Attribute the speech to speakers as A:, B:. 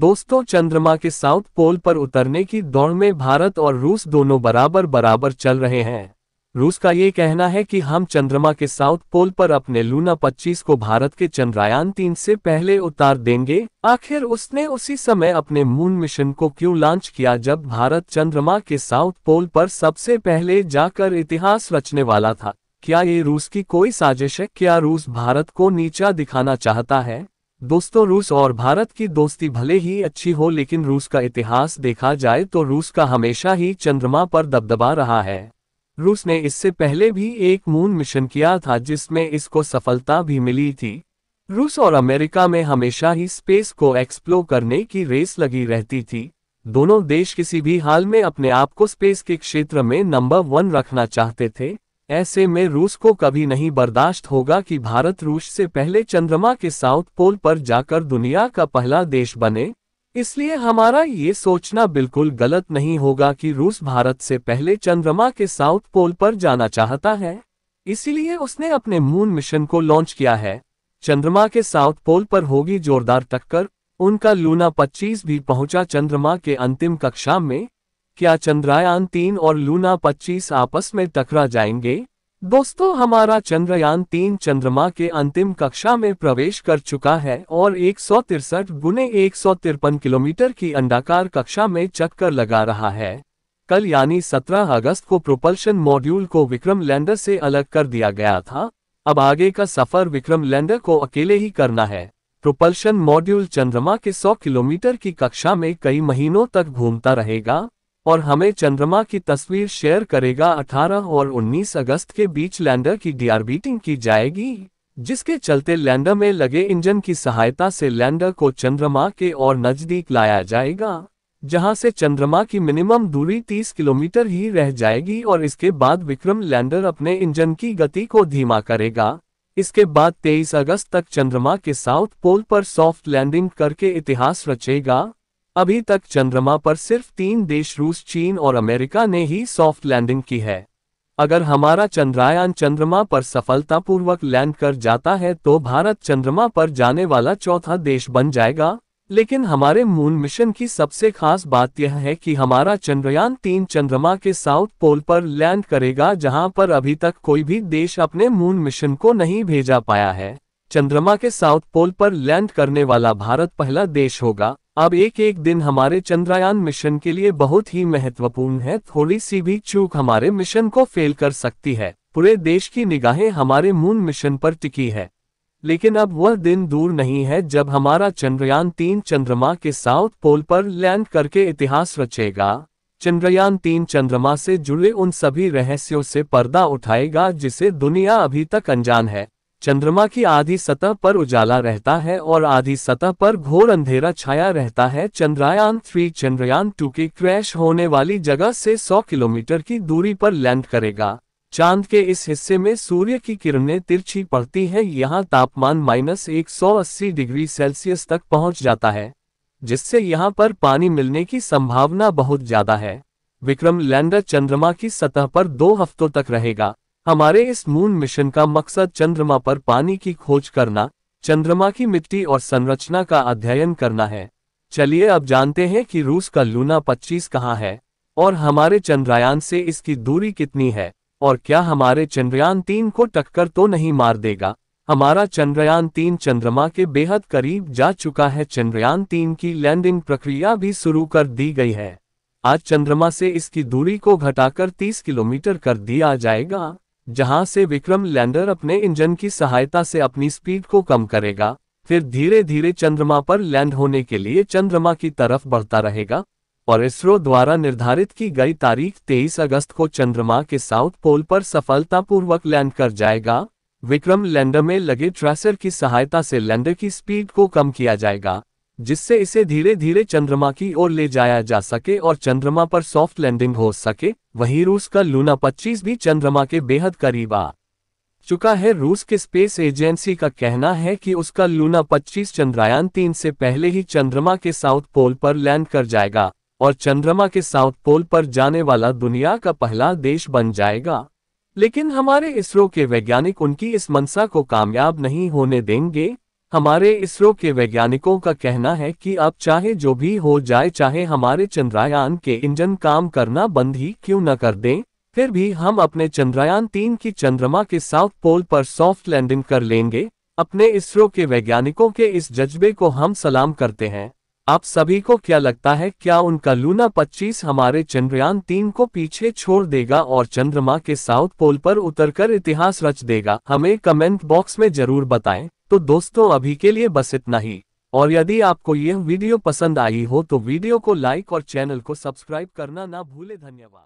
A: दोस्तों चंद्रमा के साउथ पोल पर उतरने की दौड़ में भारत और रूस दोनों बराबर बराबर चल रहे हैं रूस का ये कहना है कि हम चंद्रमा के साउथ पोल पर अपने लूना 25 को भारत के चंद्रयान तीन से पहले उतार देंगे आखिर उसने उसी समय अपने मून मिशन को क्यों लॉन्च किया जब भारत चंद्रमा के साउथ पोल पर सबसे पहले जाकर इतिहास रचने वाला था क्या ये रूस की कोई साजिश है क्या रूस भारत को नीचा दिखाना चाहता है दोस्तों रूस और भारत की दोस्ती भले ही अच्छी हो लेकिन रूस का इतिहास देखा जाए तो रूस का हमेशा ही चंद्रमा पर दबदबा रहा है रूस ने इससे पहले भी एक मून मिशन किया था जिसमें इसको सफलता भी मिली थी रूस और अमेरिका में हमेशा ही स्पेस को एक्सप्लोर करने की रेस लगी रहती थी दोनों देश किसी भी हाल में अपने आप को स्पेस के क्षेत्र में नंबर वन रखना चाहते थे ऐसे में रूस को कभी नहीं बर्दाश्त होगा कि भारत रूस से पहले चंद्रमा के साउथ पोल पर जाकर दुनिया का पहला देश बने इसलिए हमारा ये सोचना बिल्कुल गलत नहीं होगा कि रूस भारत से पहले चंद्रमा के साउथ पोल पर जाना चाहता है इसीलिए उसने अपने मून मिशन को लॉन्च किया है चंद्रमा के साउथ पोल पर होगी जोरदार टक्कर उनका लूना 25 भी पहुंचा चंद्रमा के अंतिम कक्षा में क्या चंद्रयान तीन और लूना पच्चीस आपस में टकरा जाएंगे दोस्तों हमारा चंद्रयान तीन चंद्रमा के अंतिम कक्षा में प्रवेश कर चुका है और एक सौ तिरसठ गुने एक सौ तिरपन किलोमीटर की अंडाकार कक्षा में चक्कर लगा रहा है कल यानी 17 अगस्त को प्रोपल्शन मॉड्यूल को विक्रम लैंडर से अलग कर दिया गया था अब आगे का सफर विक्रम लैंडर को अकेले ही करना है प्रोपल्शन मॉड्यूल चंद्रमा के 100 किलोमीटर की कक्षा में कई महीनों तक घूमता रहेगा और हमें चंद्रमा की तस्वीर शेयर करेगा 18 और 19 अगस्त के बीच लैंडर की डीआरबीटिंग की जाएगी जिसके चलते लैंडर में लगे इंजन की सहायता से लैंडर को चंद्रमा के और नजदीक लाया जाएगा जहां से चंद्रमा की मिनिमम दूरी 30 किलोमीटर ही रह जाएगी और इसके बाद विक्रम लैंडर अपने इंजन की गति को धीमा करेगा इसके बाद 23 अगस्त तक चंद्रमा के साउथ पोल पर सॉफ्ट लैंडिंग करके इतिहास रचेगा अभी तक चंद्रमा पर सिर्फ तीन देश रूस चीन और अमेरिका ने ही सॉफ्ट लैंडिंग की है अगर हमारा चंद्रयान चंद्रमा पर सफलतापूर्वक लैंड कर जाता है तो भारत चंद्रमा पर जाने वाला चौथा देश बन जाएगा लेकिन हमारे मून मिशन की सबसे खास बात यह है कि हमारा चंद्रयान तीन चंद्रमा के साउथ पोल पर लैंड करेगा जहां पर अभी तक कोई भी देश अपने मून मिशन को नहीं भेजा पाया है चंद्रमा के साउथ पोल पर लैंड करने वाला भारत पहला देश होगा अब एक एक दिन हमारे चंद्रयान मिशन के लिए बहुत ही महत्वपूर्ण है थोड़ी सी भी चूक हमारे मिशन को फेल कर सकती है पूरे देश की निगाहें हमारे मून मिशन पर टिकी है लेकिन अब वह दिन दूर नहीं है जब हमारा चंद्रयान तीन चंद्रमा के साउथ पोल पर लैंड करके इतिहास रचेगा चंद्रयान तीन चंद्रमा से जुड़े उन सभी रहस्यों से पर्दा उठाएगा जिसे दुनिया अभी तक अनजान है चंद्रमा की आधी सतह पर उजाला रहता है और आधी सतह पर घोर अंधेरा छाया रहता है चंद्रयान थ्री चंद्रयान टू की क्रैश होने वाली जगह से 100 किलोमीटर की दूरी पर लैंड करेगा चांद के इस हिस्से में सूर्य की किरणें तिरछी पड़ती हैं यहाँ तापमान माइनस एक डिग्री सेल्सियस तक पहुंच जाता है जिससे यहाँ पर पानी मिलने की संभावना बहुत ज़्यादा है विक्रम लैंडर चंद्रमा की सतह पर दो हफ्तों तक रहेगा हमारे इस मून मिशन का मकसद चंद्रमा पर पानी की खोज करना चंद्रमा की मिट्टी और संरचना का अध्ययन करना है चलिए अब जानते हैं कि रूस का लूना 25 कहाँ है और हमारे चंद्रयान से इसकी दूरी कितनी है और क्या हमारे चंद्रयान तीन को टक्कर तो नहीं मार देगा हमारा चंद्रयान तीन चंद्रमा के बेहद करीब जा चुका है चंद्रयान तीन की लैंडिंग प्रक्रिया भी शुरू कर दी गई है आज चंद्रमा से इसकी दूरी को घटाकर 30 किलोमीटर कर दिया जाएगा जहां से विक्रम लैंडर अपने इंजन की सहायता से अपनी स्पीड को कम करेगा फिर धीरे धीरे चंद्रमा पर लैंड होने के लिए चंद्रमा की तरफ बढ़ता रहेगा और इसरो द्वारा निर्धारित की गई तारीख 23 अगस्त को चंद्रमा के साउथ पोल पर सफलतापूर्वक लैंड कर जाएगा विक्रम लैंडर में लगे ट्रेसर की सहायता से लैंडर की स्पीड को कम किया जाएगा जिससे इसे धीरे धीरे चंद्रमा की ओर ले जाया जा सके और चंद्रमा पर सॉफ्ट लैंडिंग हो सके वहीं रूस का लूना 25 भी चंद्रमा के बेहद करीब आ चुका है रूस के स्पेस एजेंसी का कहना है कि उसका लूना 25 चंद्रयान तीन से पहले ही चंद्रमा के साउथ पोल पर लैंड कर जाएगा और चंद्रमा के साउथ पोल पर जाने वाला दुनिया का पहला देश बन जाएगा लेकिन हमारे इसरो के वैज्ञानिक उनकी इस मनसा को कामयाब नहीं होने देंगे हमारे इसरो के वैज्ञानिकों का कहना है कि अब चाहे जो भी हो जाए चाहे हमारे चंद्रयान के इंजन काम करना बंद ही क्यों न कर दें फिर भी हम अपने चंद्रयान तीन की चंद्रमा के साउथ पोल पर सॉफ्ट लैंडिंग कर लेंगे अपने इसरो के वैज्ञानिकों के इस जज्बे को हम सलाम करते हैं आप सभी को क्या लगता है क्या उनका लूना 25 हमारे चंद्रयान तीन को पीछे छोड़ देगा और चंद्रमा के साउथ पोल पर उतरकर इतिहास रच देगा हमें कमेंट बॉक्स में जरूर बताएं तो दोस्तों अभी के लिए बस इतना ही और यदि आपको यह वीडियो पसंद आई हो तो वीडियो को लाइक और चैनल को सब्सक्राइब करना ना भूले धन्यवाद